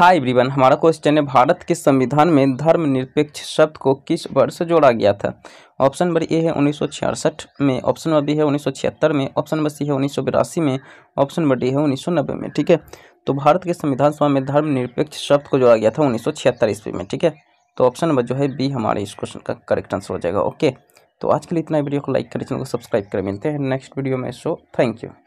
hi everyone हमारा question है भारत के संविधान में धर्मनिरपेक्ष शब्द को किस वर्ष जोड़ा गया था ऑप्शन नंबर ए है उन्नीस में ऑप्शन नंबर बी है उन्नीस में ऑप्शन नंबर सी है उन्नीस में ऑप्शन नंबर डी है उन्नीस में ठीक है तो भारत के संविधान सभा में धर्मनिरपेक्ष शब्द को जोड़ा गया था उन्नीस ईस्वी में ठीक है तो ऑप्शन नंबर जो है बी हमारे इस क्वेश्चन का करेक्ट आंसर हो जाएगा ओके तो आज के लिए इतना वीडियो को लाइक करें चैनल को सब्सक्राइब करें मिलते हैं नेक्स्ट वीडियो में सो थैंक यू